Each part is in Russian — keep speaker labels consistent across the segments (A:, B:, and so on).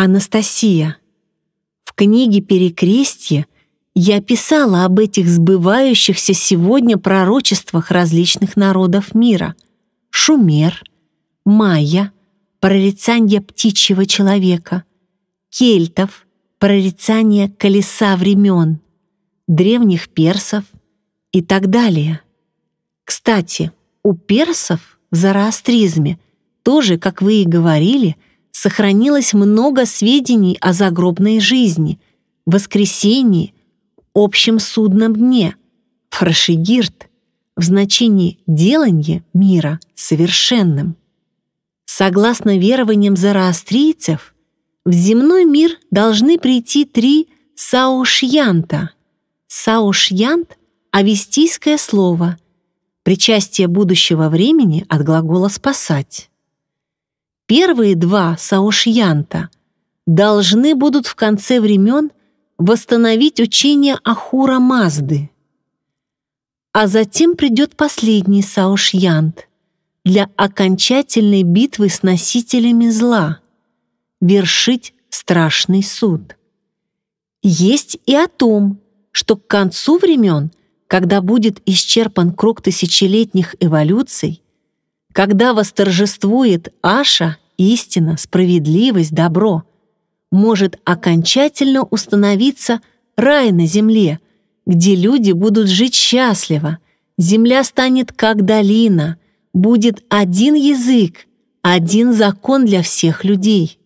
A: Анастасия. В книге «Перекрестье» я писала об этих сбывающихся сегодня пророчествах различных народов мира. Шумер, майя, прорицание птичьего человека, кельтов, прорицание колеса времен, древних персов и так далее. Кстати, у персов в зороастризме тоже, как вы и говорили, — сохранилось много сведений о загробной жизни, воскресении, общем судном дне, фрашигирт, в значении деланье мира совершенным. Согласно верованиям зороастрийцев, в земной мир должны прийти три саушьянта. Саушьянт — авестийское слово, причастие будущего времени от глагола «спасать». Первые два Саошьянта должны будут в конце времен восстановить учение Ахура Мазды. А затем придет последний Саошьянт для окончательной битвы с носителями зла, вершить страшный суд. Есть и о том, что к концу времен, когда будет исчерпан круг тысячелетних эволюций, когда восторжествует Аша, истина, справедливость, добро, может окончательно установиться рай на земле, где люди будут жить счастливо, земля станет как долина, будет один язык, один закон для всех людей.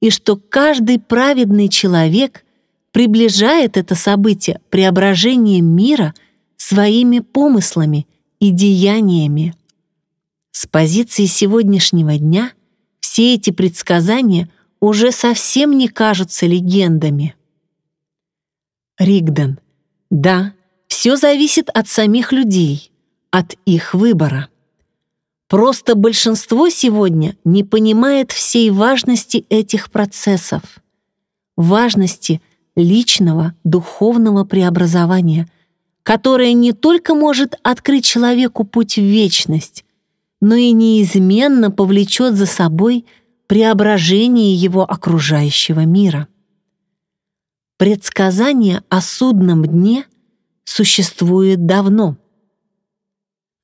A: И что каждый праведный человек приближает это событие преображения мира своими помыслами и деяниями. С позиции сегодняшнего дня все эти предсказания уже совсем не кажутся легендами. Ригден. Да, все зависит от самих людей, от их выбора. Просто большинство сегодня не понимает всей важности этих процессов, важности личного духовного преобразования, которое не только может открыть человеку путь в вечность, но и неизменно повлечет за собой преображение его окружающего мира. Предсказание о судном дне существует давно.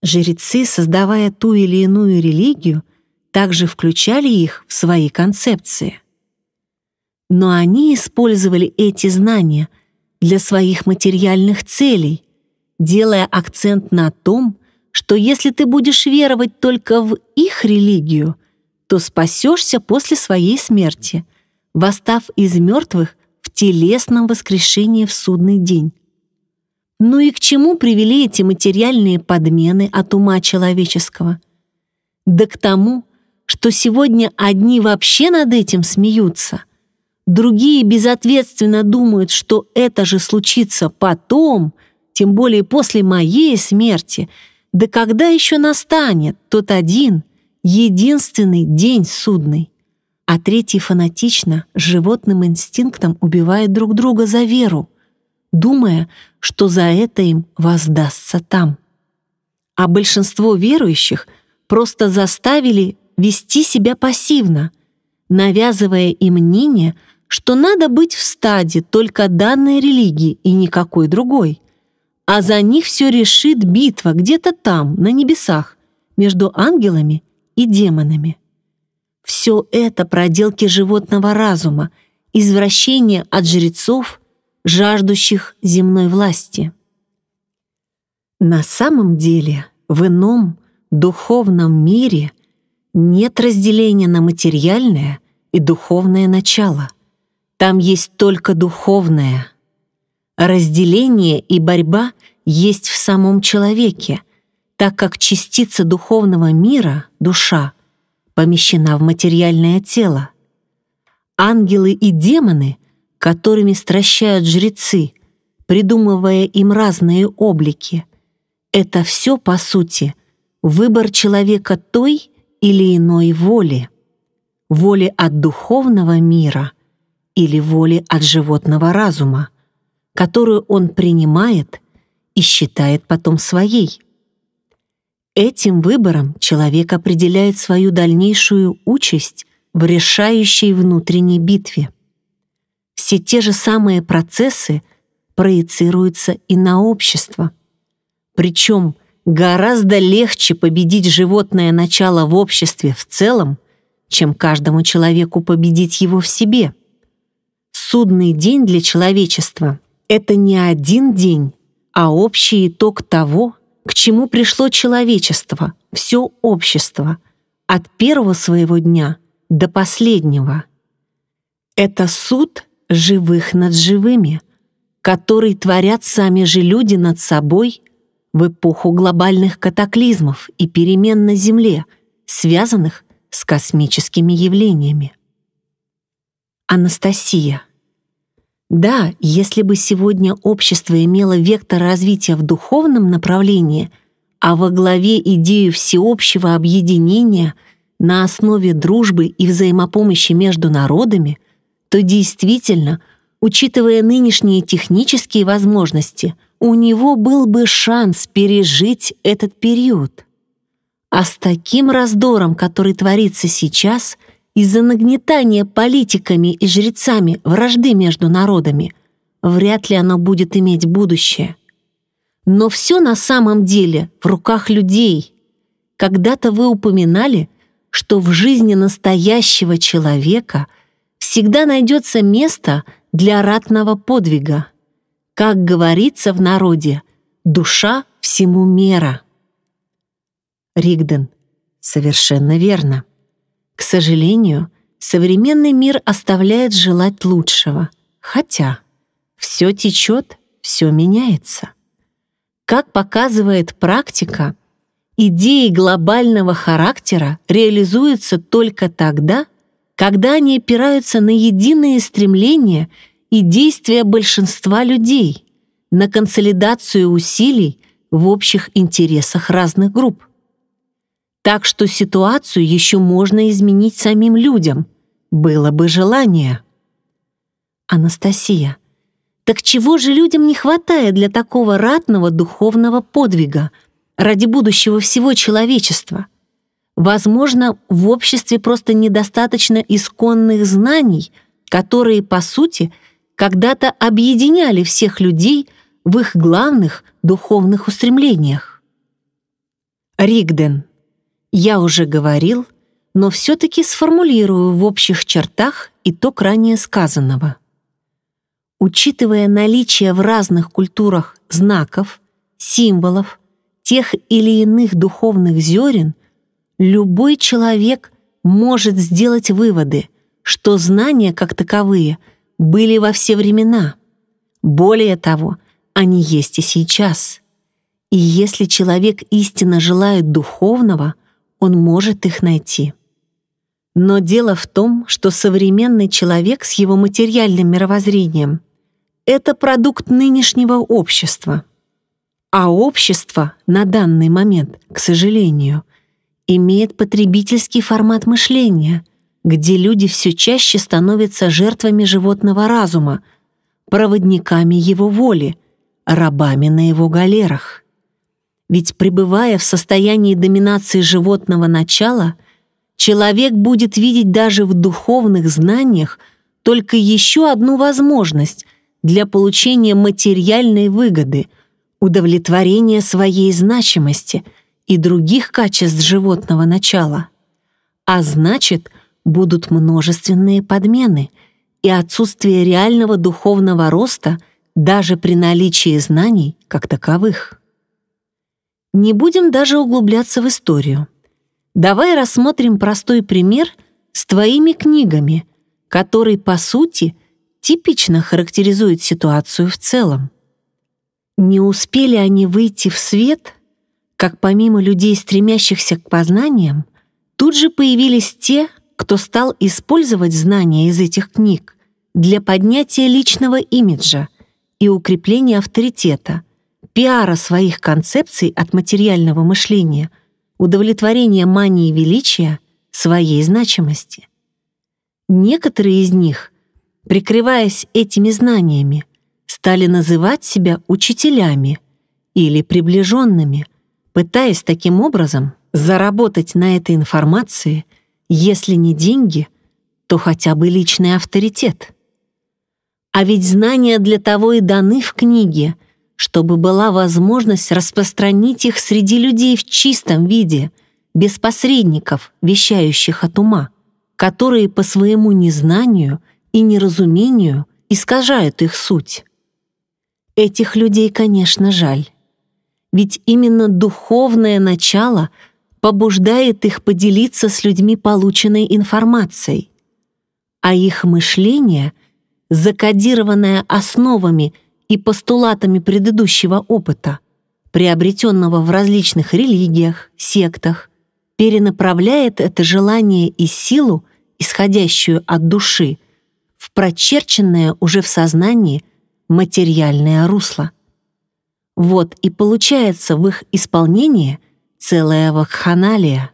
A: Жрецы, создавая ту или иную религию, также включали их в свои концепции. Но они использовали эти знания для своих материальных целей, делая акцент на том, что если ты будешь веровать только в их религию, то спасешься после своей смерти, восстав из мертвых в телесном воскрешении в судный день. Ну и к чему привели эти материальные подмены от ума человеческого? Да к тому, что сегодня одни вообще над этим смеются, другие безответственно думают, что это же случится потом, тем более после моей смерти — да когда еще настанет тот один, единственный день судный? А третий фанатично, животным инстинктом убивает друг друга за веру, думая, что за это им воздастся там. А большинство верующих просто заставили вести себя пассивно, навязывая им мнение, что надо быть в стаде только данной религии и никакой другой – а за них все решит битва где-то там, на небесах, между ангелами и демонами. Все это проделки животного разума, извращение от жрецов, жаждущих земной власти. На самом деле в ином духовном мире нет разделения на материальное и духовное начало. Там есть только духовное — Разделение и борьба есть в самом человеке, так как частица духовного мира, душа, помещена в материальное тело. Ангелы и демоны, которыми стращают жрецы, придумывая им разные облики, это все, по сути, выбор человека той или иной воли. Воли от духовного мира или воли от животного разума — которую он принимает и считает потом своей. Этим выбором человек определяет свою дальнейшую участь в решающей внутренней битве. Все те же самые процессы проецируются и на общество. Причем гораздо легче победить животное начало в обществе в целом, чем каждому человеку победить его в себе. Судный день для человечества это не один день, а общий итог того, к чему пришло человечество, все общество, от первого своего дня до последнего. Это суд живых над живыми, который творят сами же люди над собой в эпоху глобальных катаклизмов и перемен на Земле, связанных с космическими явлениями. Анастасия. Да, если бы сегодня общество имело вектор развития в духовном направлении, а во главе идею всеобщего объединения на основе дружбы и взаимопомощи между народами, то действительно, учитывая нынешние технические возможности, у него был бы шанс пережить этот период. А с таким раздором, который творится сейчас — из-за нагнетания политиками и жрецами вражды между народами, вряд ли оно будет иметь будущее. Но все на самом деле в руках людей. Когда-то вы упоминали, что в жизни настоящего человека всегда найдется место для ратного подвига. Как говорится в народе, душа всему мера. Ригден. Совершенно верно. К сожалению, современный мир оставляет желать лучшего. Хотя все течет, все меняется. Как показывает практика, идеи глобального характера реализуются только тогда, когда они опираются на единые стремления и действия большинства людей, на консолидацию усилий в общих интересах разных групп. Так что ситуацию еще можно изменить самим людям. Было бы желание. Анастасия. Так чего же людям не хватает для такого ратного духовного подвига ради будущего всего человечества? Возможно, в обществе просто недостаточно исконных знаний, которые, по сути, когда-то объединяли всех людей в их главных духовных устремлениях. Ригден я уже говорил, но все-таки сформулирую в общих чертах итог ранее сказанного. Учитывая наличие в разных культурах знаков, символов, тех или иных духовных зерен, любой человек может сделать выводы, что знания как таковые были во все времена. Более того, они есть и сейчас. И если человек истинно желает духовного — он может их найти. Но дело в том, что современный человек с его материальным мировоззрением — это продукт нынешнего общества. А общество на данный момент, к сожалению, имеет потребительский формат мышления, где люди все чаще становятся жертвами животного разума, проводниками его воли, рабами на его галерах. Ведь пребывая в состоянии доминации животного начала, человек будет видеть даже в духовных знаниях только еще одну возможность для получения материальной выгоды, удовлетворения своей значимости и других качеств животного начала. А значит, будут множественные подмены и отсутствие реального духовного роста даже при наличии знаний как таковых. Не будем даже углубляться в историю. Давай рассмотрим простой пример с твоими книгами, который, по сути, типично характеризует ситуацию в целом. Не успели они выйти в свет, как помимо людей, стремящихся к познаниям, тут же появились те, кто стал использовать знания из этих книг для поднятия личного имиджа и укрепления авторитета – пиара своих концепций от материального мышления, удовлетворения мании величия, своей значимости. Некоторые из них, прикрываясь этими знаниями, стали называть себя учителями или приближенными, пытаясь таким образом заработать на этой информации, если не деньги, то хотя бы личный авторитет. А ведь знания для того и даны в книге — чтобы была возможность распространить их среди людей в чистом виде, без посредников, вещающих от ума, которые по своему незнанию и неразумению искажают их суть. Этих людей, конечно, жаль. Ведь именно духовное начало побуждает их поделиться с людьми полученной информацией, а их мышление, закодированное основами – и постулатами предыдущего опыта, приобретенного в различных религиях, сектах, перенаправляет это желание и силу, исходящую от души, в прочерченное уже в сознании материальное русло. Вот и получается в их исполнении целая вакханалия.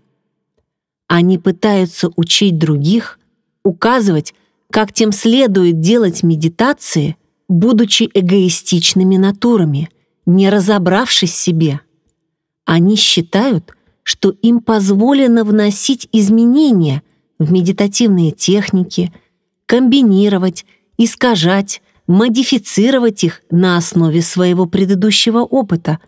A: Они пытаются учить других, указывать, как тем следует делать медитации – будучи эгоистичными натурами, не разобравшись в себе. Они считают, что им позволено вносить изменения в медитативные техники, комбинировать, искажать, модифицировать их на основе своего предыдущего опыта,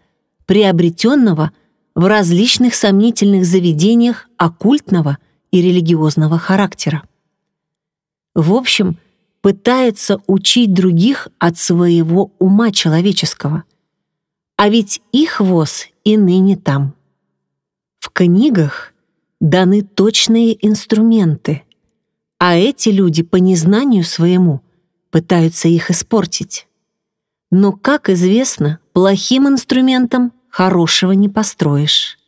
A: приобретенного в различных сомнительных заведениях оккультного и религиозного характера. В общем, пытается учить других от своего ума человеческого. А ведь их воз и ныне там. В книгах даны точные инструменты, а эти люди по незнанию своему пытаются их испортить. Но, как известно, плохим инструментом хорошего не построишь.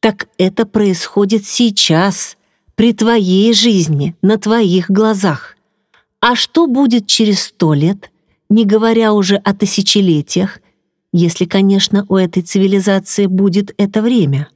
A: Так это происходит сейчас, при твоей жизни, на твоих глазах. А что будет через сто лет, не говоря уже о тысячелетиях, если, конечно, у этой цивилизации будет это время?